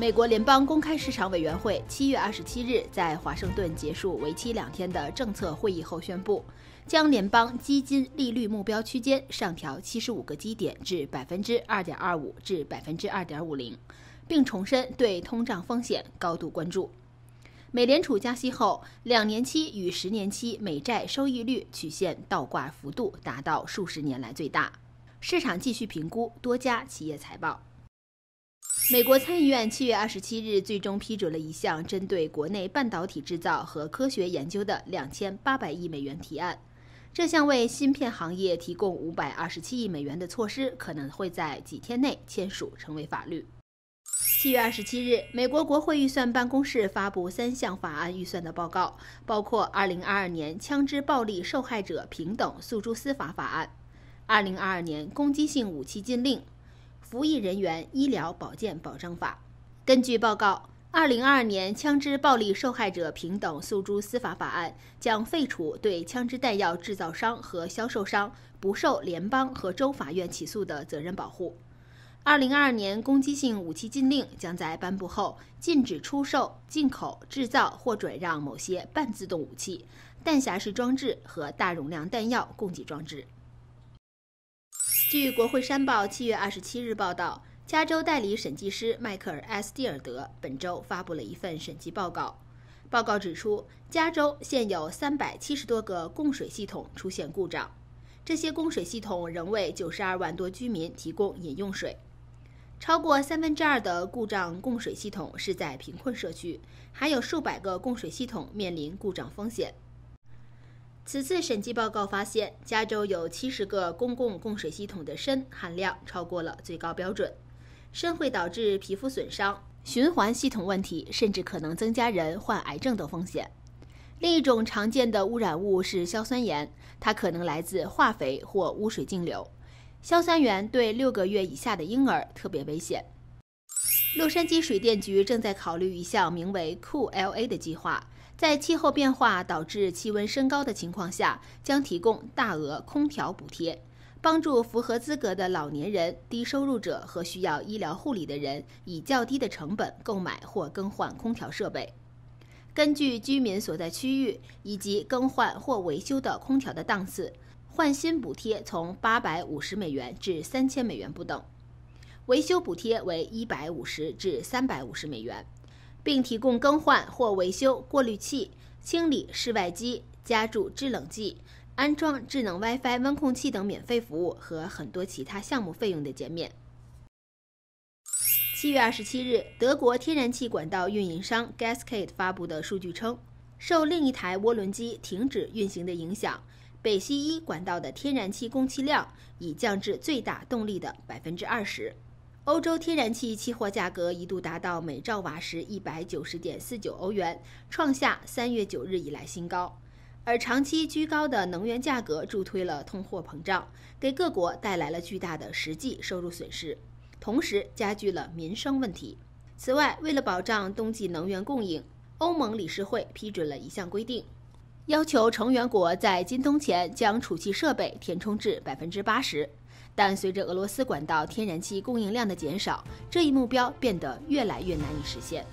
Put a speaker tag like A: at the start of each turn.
A: 美国联邦公开市场委员会七月二十七日在华盛顿结束为期两天的政策会议后宣布，将联邦基金利率目标区间上调七十五个基点至百分之二点二五至百分之二点五零，并重申对通胀风险高度关注。美联储加息后，两年期与十年期美债收益率曲线倒挂幅度达到数十年来最大，市场继续评估多家企业财报。美国参议院七月二十七日最终批准了一项针对国内半导体制造和科学研究的两千八百亿美元提案。这项为芯片行业提供五百二十七亿美元的措施可能会在几天内签署成为法律。七月二十七日，美国国会预算办公室发布三项法案预算的报告，包括二零二二年枪支暴力受害者平等诉诸司法法案、二零二二年攻击性武器禁令。《服役人员医疗保健保障法》根据报告，2022年枪支暴力受害者平等诉诸司法法案将废除对枪支弹药制造商和销售商不受联邦和州法院起诉的责任保护。2022年攻击性武器禁令将在颁布后禁止出售、进口、制造或转让某些半自动武器、弹匣式装置和大容量弹药供给装置。据国会山报七月二十七日报道，加州代理审计师迈克尔·埃斯蒂尔德本周发布了一份审计报告。报告指出，加州现有三百七十多个供水系统出现故障，这些供水系统仍为九十二万多居民提供饮用水。超过三分之二的故障供水系统是在贫困社区，还有数百个供水系统面临故障风险。此次审计报告发现，加州有七十个公共供水系统的砷含量超过了最高标准。砷会导致皮肤损伤、循环系统问题，甚至可能增加人患癌症的风险。另一种常见的污染物是硝酸盐，它可能来自化肥或污水径流。硝酸盐对六个月以下的婴儿特别危险。洛杉矶水电局正在考虑一项名为 “Cool LA” 的计划。在气候变化导致气温升高的情况下，将提供大额空调补贴，帮助符合资格的老年人、低收入者和需要医疗护理的人以较低的成本购买或更换空调设备。根据居民所在区域以及更换或维修的空调的档次，换新补贴从八百五十美元至三千美元不等，维修补贴为一百五十至三百五十美元。并提供更换或维修过滤器、清理室外机、加注制冷剂、安装智能 WiFi 温控器等免费服务和很多其他项目费用的减免。七月二十七日，德国天然气管道运营商 g a s k a t e 发布的数据称，受另一台涡轮机停止运行的影响，北西一管道的天然气供气量已降至最大动力的百分之二十。欧洲天然气期货价格一度达到每兆瓦时一百九十点四九欧元，创下三月九日以来新高。而长期居高的能源价格助推了通货膨胀，给各国带来了巨大的实际收入损失，同时加剧了民生问题。此外，为了保障冬季能源供应，欧盟理事会批准了一项规定，要求成员国在今冬前将储气设备填充至百分之八十。但随着俄罗斯管道天然气供应量的减少，这一目标变得越来越难以实现。